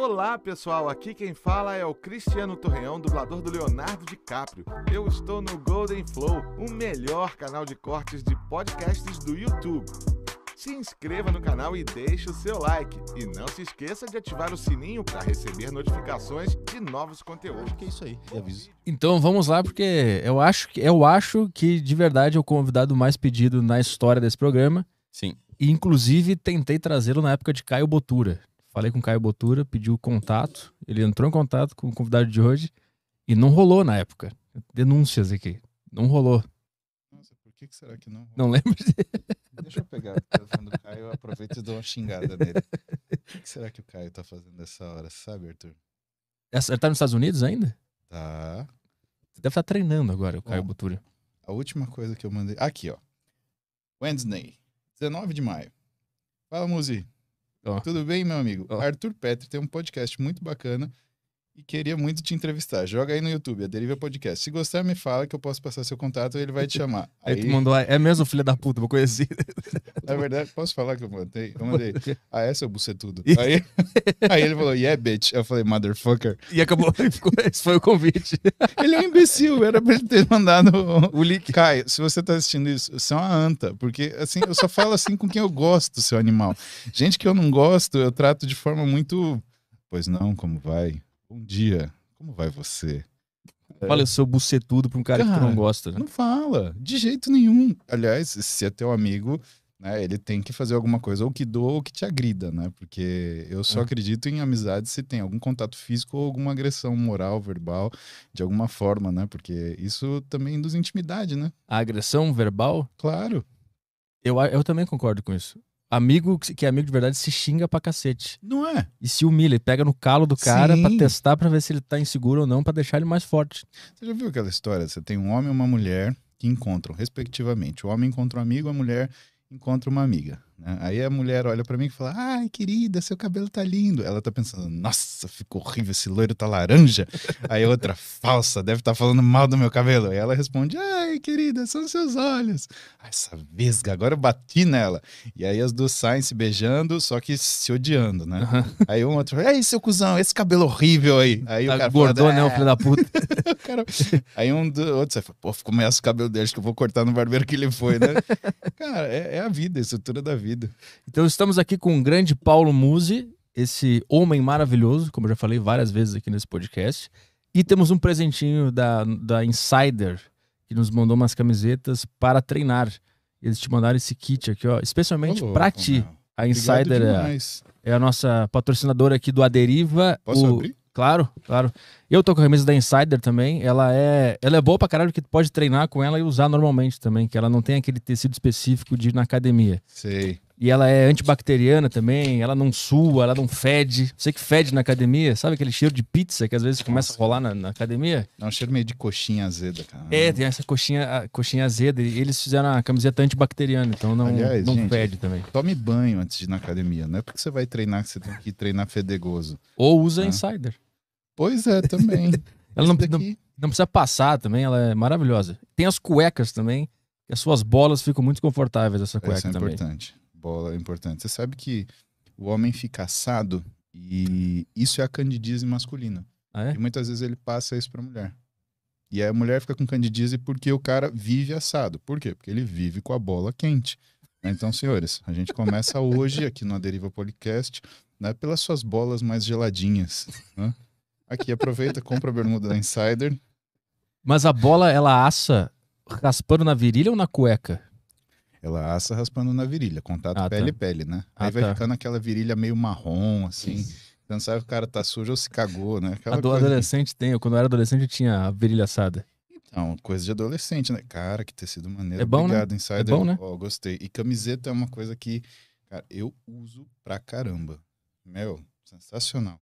Olá pessoal, aqui quem fala é o Cristiano Torreão, dublador do Leonardo DiCaprio. Eu estou no Golden Flow, o melhor canal de cortes de podcasts do YouTube. Se inscreva no canal e deixe o seu like. E não se esqueça de ativar o sininho para receber notificações de novos conteúdos. Acho que é isso aí, aviso. Então vamos lá, porque eu acho que, eu acho que de verdade é o convidado mais pedido na história desse programa. Sim. E, inclusive, tentei trazê-lo na época de Caio Botura. Falei com o Caio Botura, pedi o contato. Ele entrou em contato com o convidado de hoje e não rolou na época. Denúncias aqui. Não rolou. Nossa, por que, que será que não rolou? Não lembro. De... Deixa eu pegar o telefone do Caio, eu aproveito e dou uma xingada nele. O que, que será que o Caio tá fazendo nessa hora, sabe, Arthur? É, ele tá nos Estados Unidos ainda? Tá. Você deve estar tá treinando agora, o Caio Botura. A última coisa que eu mandei. Aqui, ó. Wednesday, 19 de maio. Fala, Muzi. Tudo bem, meu amigo? Arthur Petri tem um podcast muito bacana e queria muito te entrevistar. Joga aí no YouTube, a Deriva Podcast. Se gostar, me fala que eu posso passar seu contato e ele vai te chamar. aí, aí tu mandou, ah, é mesmo filho da puta, vou conhecer. Na verdade, posso falar que eu mandei? Eu mandei, ah, essa é seu bucetudo. Aí, aí ele falou, yeah, bitch. Eu falei, motherfucker. E acabou, esse foi o convite. ele é um imbecil, era pra ele ter mandado o link. Caio, se você tá assistindo isso, você é uma anta, porque assim, eu só falo assim com quem eu gosto, seu animal. Gente que eu não gosto, eu trato de forma muito... Pois não, como vai? Bom dia, como vai você? Olha, é. eu sou bucetudo pra um cara, cara que não gosta. Né? Não fala, de jeito nenhum. Aliás, se é teu amigo, né, ele tem que fazer alguma coisa, ou que doa ou que te agrida, né? Porque eu só é. acredito em amizade se tem algum contato físico ou alguma agressão moral, verbal, de alguma forma, né? Porque isso também induz intimidade, né? A agressão verbal? Claro. Eu, eu também concordo com isso. Amigo que é amigo de verdade se xinga pra cacete. Não é? E se humilha, ele pega no calo do cara Sim. pra testar pra ver se ele tá inseguro ou não, pra deixar ele mais forte. Você já viu aquela história? Você tem um homem e uma mulher que encontram, respectivamente. O homem encontra um amigo, a mulher encontra uma amiga. Né? Aí a mulher olha para mim e fala: Ai, querida, seu cabelo tá lindo. Ela tá pensando: Nossa, ficou horrível, esse loiro tá laranja. Aí outra, falsa, deve estar tá falando mal do meu cabelo. Aí ela responde: Ai, querida, são seus olhos. essa vesga, agora eu bati nela. E aí as duas saem se beijando, só que se odiando, né? Uhum. Aí um outro: Ei, seu cuzão, esse cabelo horrível aí. Aí tá o cara gordou, fala, né, o é. filho da puta. cara... Aí um do outro, você pô, ficou meio o cabelo dele, acho que eu vou cortar no barbeiro que ele foi, né? cara, é, é, a vida, a estrutura da vida. Então estamos aqui com o grande Paulo Musi, esse homem maravilhoso, como eu já falei várias vezes aqui nesse podcast. E temos um presentinho da, da Insider, que nos mandou umas camisetas para treinar. Eles te mandaram esse kit aqui, ó, especialmente para ti. Meu. A Insider é, é, a nossa patrocinadora aqui do Aderiva. Posso o... abrir? Claro, claro. Eu tô com a camisa da Insider também. Ela é, ela é boa pra caralho que pode treinar com ela e usar normalmente também, que ela não tem aquele tecido específico de ir na academia. Sei. E ela é antibacteriana também, ela não sua, ela não fede. Você que fede na academia, sabe aquele cheiro de pizza que às vezes começa Nossa. a rolar na, na, academia? É um cheiro meio de coxinha azeda, cara. É, tem essa coxinha, coxinha azeda. E eles fizeram a camiseta antibacteriana, então não, Aliás, não gente, fede também. Tome banho antes de ir na academia. Não é porque você vai treinar que você tem que treinar fedegoso. Ou usa né? insider. Pois é, também. ela não, não, não precisa passar também, ela é maravilhosa. Tem as cuecas também. que as suas bolas ficam muito confortáveis essa cueca Isso é também. importante bola é importante. Você sabe que o homem fica assado e isso é a candidíase masculina. Ah, é? E muitas vezes ele passa isso pra mulher. E aí a mulher fica com candidíase porque o cara vive assado. Por quê? Porque ele vive com a bola quente. Né? Então, senhores, a gente começa hoje aqui no Aderiva Podcast né, pelas suas bolas mais geladinhas. Né? Aqui, aproveita, compra a bermuda da Insider. Mas a bola, ela assa raspando na virilha ou na cueca? Ela assa raspando na virilha, contato ah, tá. pele tá. pele, né? Ah, Aí vai tá. ficando aquela virilha meio marrom, assim. Você Não sabe se o cara tá sujo ou se cagou, né? Aquela a do adolescente tem. Eu, quando eu era adolescente, eu tinha a virilha assada. Então, coisa de adolescente, né? Cara, que tecido maneiro. É bom, né? Obrigado, né? Insider. É bom, né? Oh, gostei. E camiseta é uma coisa que, cara, eu uso pra caramba. Meu, sensacional.